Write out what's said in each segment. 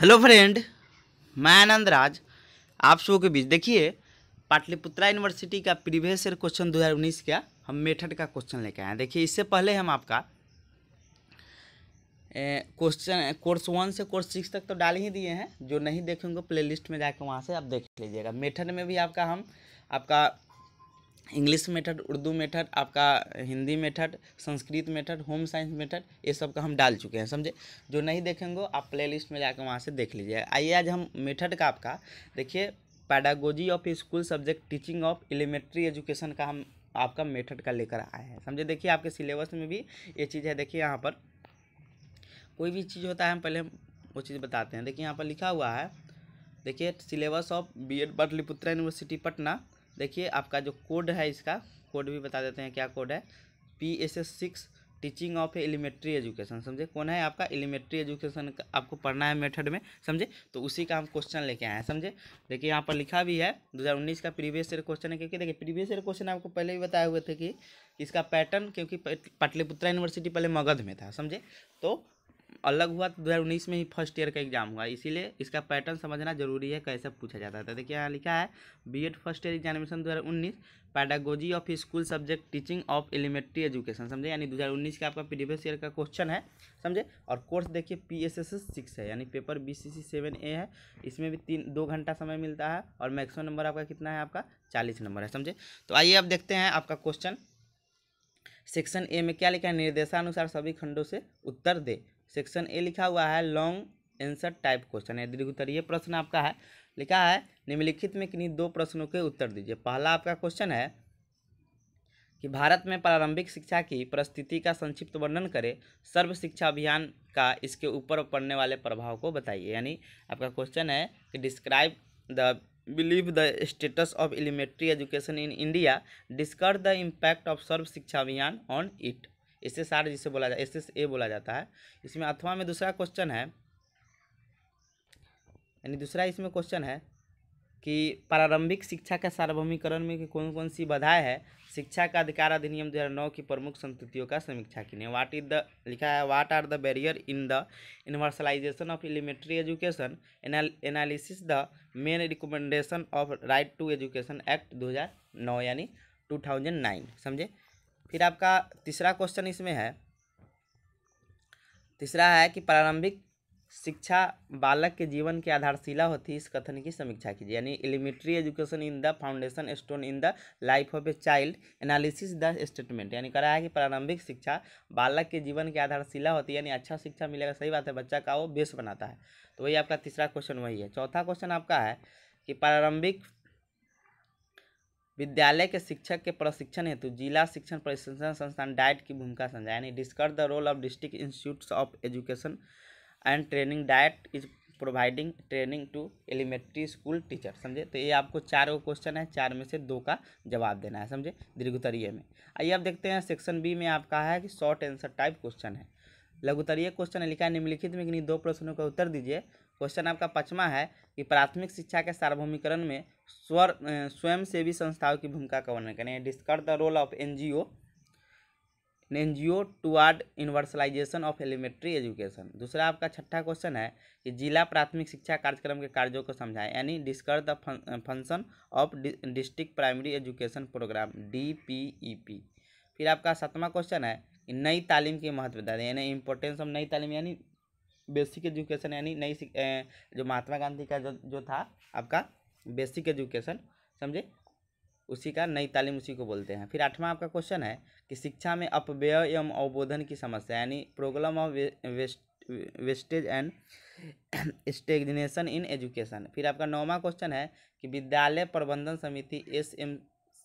hello friend मैं आनंद राज आप सबों के बीच देखिए पाटलिपुत्रा यूनिवर्सिटी का प्रीवियस ईयर क्वेश्चन 2019 का हम मेथड का क्वेश्चन लेके आए हैं देखिए इससे पहले हम आपका क्वेश्चन कोर्स वन से कोर्स सिक्स तक तो डाल ही दिए हैं जो नहीं देखेंगे प्ले लिस्ट में जाकर वहाँ से आप देख लीजिएगा मेथड में भी आपका हम आपका इंग्लिश मेथड उर्दू मेथड आपका Hindi method Sanskrit method home science method ये सब का हम डाल चुके हैं समझे जो नहीं देखेंगे आप प्लेलिस्ट में जाकर वहाँ से देख लीजिए आइए आज हम मेथड का आपका देखिए pedagogy of school subject teaching of elementary education का हम आपका मेथड का लेकर आए हैं समझे देखिए आपके सिलेबस में भी ये चीज़ है देखिए यहाँ पर कोई भी चीज़ होता है हम पहले वो चीज़ बताते हैं देखिए यहाँ पर लिखा हुआ है देखिए syllabus of B Ed Patliputra university Patna देखिए आपका जो कोड है इसका कोड भी बता देते हैं क्या कोड है P S S six teaching of elementary education समझे कौन है आपका एलिमेंट्री एजुकेशन आपको पढ़ना है मेथड में समझे तो उसी का हम क्वेश्चन लेके आए हैं समझे देखिए यहाँ पर लिखा भी है 2019 का प्रीवियस ईयर क्वेश्चन है क्योंकि देखिए प्रीवियस ईयर क्वेश्चन आपको पहले भी बताए हुए थे कि इसका पैटर्न क्योंकि पाटलिपुत्रा यूनिवर्सिटी पहले मगध में था समझे तो अलग हुआ तो दो में ही फर्स्ट ईयर का एग्जाम हुआ इसीलिए इसका पैटर्न समझना जरूरी है कैसे पूछा जाता था देखिए यहाँ लिखा है B Ed first year examination 2019 pedagogy of school subject teaching of elementary education समझे यानी 2019 का आपका प्रीवियस ईयर का क्वेश्चन है समझे और कोर्स देखिए पी एस एस सिक्स है यानी paper B C C seven A है इसमें भी तीन दो घंटा समय मिलता है और मैक्सिमम नंबर आपका कितना है आपका चालीस नंबर है समझे तो आइए अब देखते हैं आपका क्वेश्चन सेक्शन ए में क्या लिखा है निर्देशानुसार सभी खंडों से उत्तर दे सेक्शन ए लिखा हुआ है लॉन्ग एंसर टाइप क्वेश्चन है दीर्घ उत्तर ये प्रश्न आपका है लिखा है निम्नलिखित में किन्हीं दो प्रश्नों के उत्तर दीजिए पहला आपका क्वेश्चन है कि भारत में प्रारंभिक शिक्षा की परिस्थिति का संक्षिप्त वर्णन करें सर्व शिक्षा अभियान का इसके ऊपर पड़ने वाले प्रभाव को बताइए यानी आपका क्वेश्चन है कि describe the believe the status of elementary education in India discuss the impact of Sarva Shiksha Abhiyan on it S S R जिसे बोला जाए एस एस ए बोला जाता है इसमें अथवा में दूसरा क्वेश्चन है यानी दूसरा इसमें क्वेश्चन है कि प्रारंभिक शिक्षा के सार्वभौमिकरण में कौन कौन सी बाधाएं है शिक्षा का अधिकार अधिनियम दो हज़ार नौ की प्रमुख संतुतियों का समीक्षा की वाट इज द लिखा है what are the barrier in the universalization of elementary education analysis the main recommendation of right to education act दो हज़ार नौ यानी टू थाउजेंड नाइन समझे फिर आपका तीसरा क्वेश्चन इसमें है तीसरा है कि प्रारंभिक शिक्षा बालक के जीवन की आधारशिला होती है इस कथन की समीक्षा कीजिए यानी elementary education in the foundation stone in the life of a child analysis the statement यानी करा है कि प्रारंभिक शिक्षा बालक के जीवन के आधारशिला होती है यानी अच्छा शिक्षा मिलेगा सही बात है बच्चा का वो बेस बनाता है तो वही आपका तीसरा क्वेश्चन वही है चौथा क्वेश्चन आपका है कि प्रारंभिक विद्यालय के शिक्षक के प्रशिक्षण हेतु जिला शिक्षण प्रशिक्षण संस्थान डाइट की भूमिका समझा यानी discuss the role of district institute of education and training DIET is providing training to elementary school teacher समझे तो ये आपको चार को क्वेश्चन है चार में से दो का जवाब देना है समझे दीर्घोत्तरीय में आइए आप देखते हैं सेक्शन बी में आपका है कि शॉर्ट आंसर टाइप क्वेश्चन है लघुतरीय क्वेश्चन लिखा है निम्नलिखित में किन्हीं दो प्रश्नों का उत्तर दीजिए क्वेश्चन आपका पचमा है कि प्राथमिक शिक्षा के सार्वभौमिकरण में स्वर स्वयंसेवी संस्थाओं की भूमिका का वर्णन करें discuss the role of N G O N G O toward universalization of elementary education दूसरा आपका छठा क्वेश्चन है कि जिला प्राथमिक शिक्षा कार्यक्रम के कार्यों को समझाएं यानी discuss the function of district primary education programme D P E P फिर आपका सातवां क्वेश्चन है नई तालीम की महत्व बता दें यानी इम्पोर्टेंस ऑफ नई तालीम यानी बेसिक एजुकेशन यानी नई जो महात्मा गांधी का जो जो था आपका बेसिक एजुकेशन समझे उसी का नई तालीम उसी को बोलते हैं फिर आठवां आपका क्वेश्चन है कि शिक्षा में अपव्यय एवं अवबोधन की समस्या यानी programme of wastage and stagnation in education फिर आपका नौवा क्वेश्चन है कि विद्यालय प्रबंधन समिति एस एम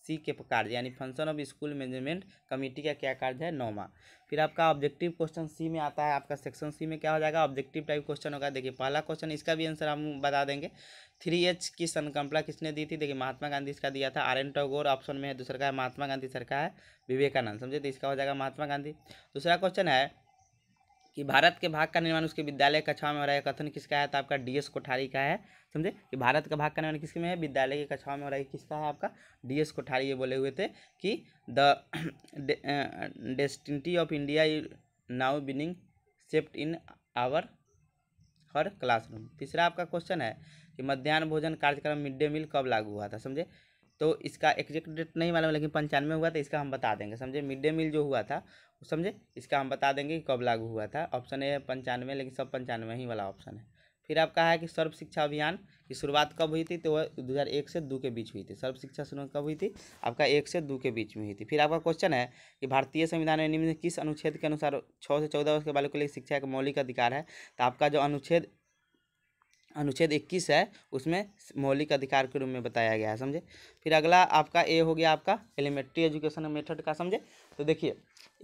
सी के कार्य यानी function of school management committee का क्या कार्य है नौवा फिर आपका ऑब्जेक्टिव क्वेश्चन सी में आता है आपका सेक्शन सी में क्या हो जाएगा ऑब्जेक्टिव टाइप क्वेश्चन होगा देखिए पहला क्वेश्चन इसका भी आंसर हम बता देंगे थ्री एच की संकल्पना किसने दी थी देखिए महात्मा गांधी इसका दिया था आर एन टैगोर ऑप्शन में है दूसरा का है महात्मा गांधी सर का है विवेकानंद समझे तो इसका हो जाएगा महात्मा गांधी दूसरा क्वेश्चन है कि भारत के भाग का निर्माण उसके विद्यालय कक्षाओं में हो रहा है कथन किसका है तो आपका डी एस कोठारी का है समझे कि भारत का भाग का निर्माण किसके में है विद्यालय के कक्षाओं में हो रहा है किसका है आपका डी एस कोठारी ये बोले हुए थे कि the destiny of India now being shaped in our her classroom तीसरा आपका क्वेश्चन है कि मध्यान्ह भोजन कार्यक्रम मिड डे मील कब लागू हुआ था समझे तो इसका एग्जैक्ट डेट नहीं मालूम लेकिन पंचानवे हुआ था इसका हम बता देंगे समझे मिड डे मील जो हुआ था समझे इसका हम बता देंगे कि कब लागू हुआ था ऑप्शन ए है पंचानवे लेकिन सब पंचानवे ही वाला ऑप्शन है फिर आपका है कि सर्व शिक्षा अभियान की शुरुआत कब हुई थी तो वह दो हज़ार एक से दो के बीच हुई थी सर्व शिक्षा शुरू कब हुई थी आपका एक से दो के बीच में हुई थी फिर आपका क्वेश्चन है कि भारतीय संविधान में निम्न किस अनुच्छेद के अनुसार छः से चौदह वर्ष के बालकों के लिए शिक्षा एक मौलिक अधिकार है तो आपका जो अनुच्छेद अनुच्छेद 21 है उसमें मौलिक अधिकार के रूप में बताया गया है समझे फिर अगला आपका ए हो गया आपका एलिमेंट्री एजुकेशन मेथड का समझे तो देखिए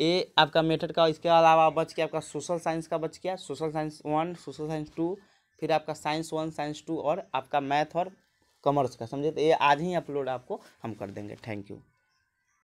ए आपका मेथड का इसके अलावा बच गया आपका सोशल साइंस का बच गया social science one social science two फिर आपका साइंस वन साइंस टू और आपका मैथ और कॉमर्स का समझे तो ये आज ही अपलोड आपको हम कर देंगे थैंक यू